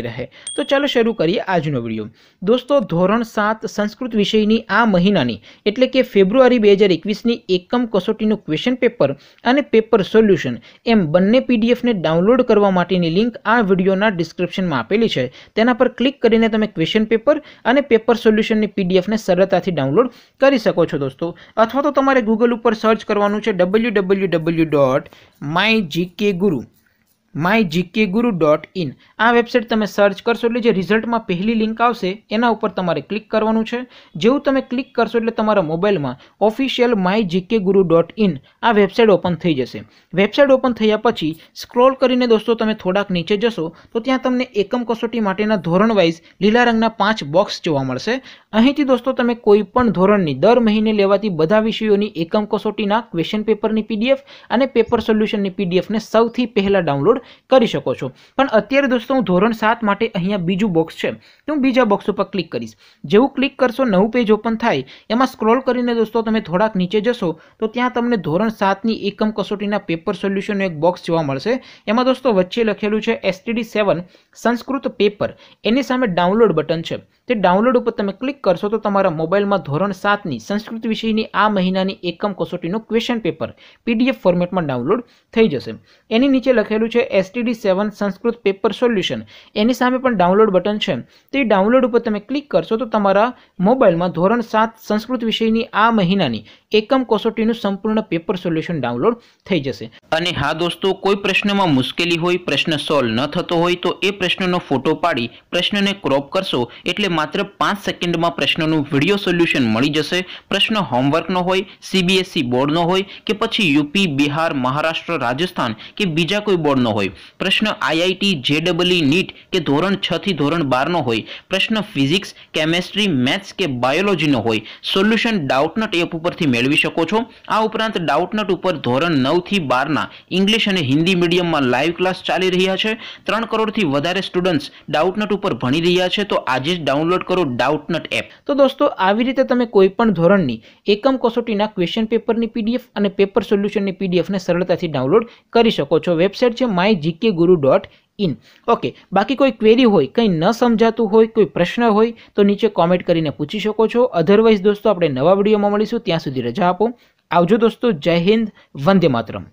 બાકી રહે તો ચાલો શરૂ કરીએ આજનો વિડીયો દોસ્તો ધોરણ સાત સંસ્કૃત વિષયની આ મહિનાની એટલે કે ફેબ્રુઆરી બે હજાર એકવીસની એકમ કસોટીનું ક્વેશ્ચન પેપર અને પેપર સોલ્યુશન એમ બંને પીડીએફને ડાઉનલોડ કરવા માટેની લિંક આ વિડીયોના ડિસ્ક્રિપ્શનમાં આપેલી છે તેના પર ક્લિક કરીને તમે ક્વેશ્ચન પેપર અને પેપર સોલ્યુશનની પીડીએફને સરળતાથી ડાઉનલોડ કરી શકો છો દોસ્તો અથવા તો તમારે ગૂગલ ઉપર સર્ચ કરવાનું છે W W W dot my GK guru my GK guru dot in આ વેબસાઇટ તમે સર્ચ કરશો એટલે જે રિઝલ્ટમાં પહેલી લિંક આવશે એના ઉપર તમારે ક્લિક કરવાનું છે જેવું તમે ક્લિક કરશો એટલે તમારા મોબાઈલમાં official my GK guru dot in આ વેબસાઇટ ઓપન થઈ જશે વેબસાઇટ ઓપન થયા પછી સ્ક્રોલ કરીને દોસ્તો તમે થોડાક નીચે જશો તો ત્યાં તમને એકમ કસોટી માટેના ધોરણ વાઇઝ લીલા રંગના પાંચ બોક્સ જોવા મળશે અહીંથી દોસ્તો તમે કોઈ પણ ધોરણની દર મહિને લેવાતી બધા વિષયોની એકમ કસોટીના ક્વેશ્ચન પેપરની પીડીએફ અને પેપર સોલ્યુશનની પીડીએફને સૌથી પહેલાં ડાઉનલોડ ડાઉનલોડ કરી શકો છો પણ અત્યારે દોસ્તો હું ધોરણ સાત માટે અહીંયા બીજું બોક્સ છે તો હું બીજા બોક્સ ઉપર ક્લિક કરીશ જેવું ક્લિક કરશો નવું પેજ ઓપન થાય એમાં સ્ક્રોલ કરીને દોસ્તો તમે થોડાક નીચે જશો તો ત્યાં તમને ધોરણ સાતની એકમ કસોટીના પેપર સોલ્યુશનનું એક બોક્સ જોવા મળશે એમાં દોસ્તો વચ્ચે લખેલું છે એસટીડી સેવન સંસ્કૃત પેપર એની સામે ડાઉનલોડ બટન છે તે ડાઉનલોડ ઉપર તમે ક્લિક કરશો તો તમારા મોબાઈલમાં ધોરણ સાતની સંસ્કૃત વિષયની આ મહિનાની એકમ કસોટીનું ક્વેશ્ચન પેપર પીડીએફ ફોર્મેટમાં ડાઉનલોડ થઈ જશે એની નીચે લખેલું છે STD seven Sanskrit paper solution એની સામે પણ ડાઉનલોડ બટન છે તે ડાઉનલોડ ઉપર તમે ક્લિક કરશો તો તમારા મોબાઈલમાં ધોરણ સાત સંસ્કૃત વિષયની આ મહિનાની એકમ કસોટીનું સંપૂર્ણ પેપર સોલ્યુશન ડાઉનલોડ થઈ જશે અને હા દોસ્તો કોઈ પ્રશ્નમાં મુશ્કેલી હોય પ્રશ્ન સોલ્વ ન થતો હોય તો એ પ્રશ્નનો ફોટો પાડી પ્રશ્નને ક્રોપ કરશો એટલે માત્ર પાંચ સેકન્ડમાં પ્રશ્નનું વિડીયો સોલ્યુશન મળી જશે પ્રશ્ન હોમવર્કનો હોય સીબીએસઈ e બોર્ડનો હોય કે પછી યુપી બિહાર મહારાષ્ટ્ર રાજસ્થાન કે બીજા કોઈ બોર્ડનો હોય પ્રશ્ન આઈઆઈટી જેડબલઈ નીટ કે ધોરણ છ થી ધોરણ બારનો હોય પ્રશ્ન ફિઝિક્સ કેમેસ્ટ્રી મેથ્સ કે બાયોલોજીનો હોય સોલ્યુશન ડાઉટનટ એપ ઉપરથી મેળવી શકો છો આ ઉપરાંત ડાઉટનટ ઉપર ધોરણ નવથી બારના ઇંગ્લિશ અને હિન્દી મીડિયમમાં લાઈવ ક્લાસ ચાલી રહ્યા છે ત્રણ કરોડથી વધારે સ્ટુડન્ટ્સ ડાઉટનટ ઉપર ભણી રહ્યા છે તો આજે જ ડાઉનલોડ ડાઉનલોડ કરો ડાઉટનટ એપ તો દોસ્તો આવી રીતે તમે કોઈપણ ધોરણની એકમ કસોટીના ક્વેશ્ચન પેપરની પીડીએફ અને પેપર સોલ્યુશનની પીડીએફને સરળતાથી ડાઉનલોડ કરી શકો છો વેબસાઇટ છે my GK guru dot in okay બાકી કોઈ ક્વેરી હોય કંઈ ન સમજાતું હોય કોઈ પ્રશ્ન હોય તો નીચે કોમેન્ટ કરીને પૂછી શકો છો અધરવાઇઝ દોસ્તો આપણે નવા વિડીયોમાં મળીશું ત્યાં સુધી રજા આપો આવજો દોસ્તો જય હિન્દ વંદે માતરમ